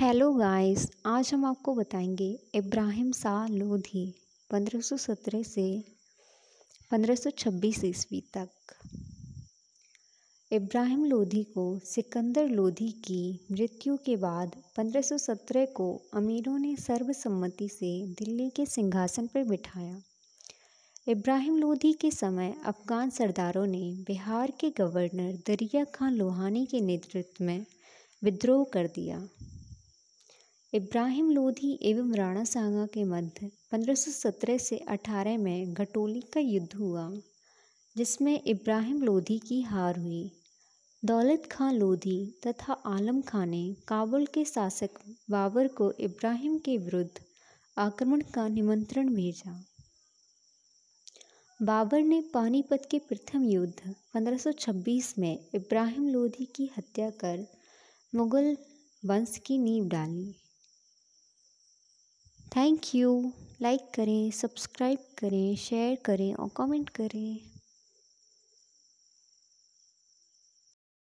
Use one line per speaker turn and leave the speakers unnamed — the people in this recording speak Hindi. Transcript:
हेलो गाइस आज हम आपको बताएंगे इब्राहिम शाह लोधी 1517 से 1526 ईस्वी तक इब्राहिम लोधी को सिकंदर लोधी की मृत्यु के बाद 1517 को अमीरों ने सर्वसम्मति से दिल्ली के सिंहासन पर बिठाया इब्राहिम लोधी के समय अफगान सरदारों ने बिहार के गवर्नर दरिया खान लोहानी के नेतृत्व में विद्रोह कर दिया इब्राहिम लोधी एवं राणा सांगा के मध्य 1517 से 18 में घटोली का युद्ध हुआ जिसमें इब्राहिम लोधी की हार हुई दौलत खां लोधी तथा आलम खां ने काबुल के शासक बाबर को इब्राहिम के विरुद्ध आक्रमण का निमंत्रण भेजा बाबर ने पानीपत के प्रथम युद्ध 1526 में इब्राहिम लोधी की हत्या कर मुगल वंश की नींव डाली थैंक यू लाइक करें सब्सक्राइब करें शेयर करें और कमेंट करें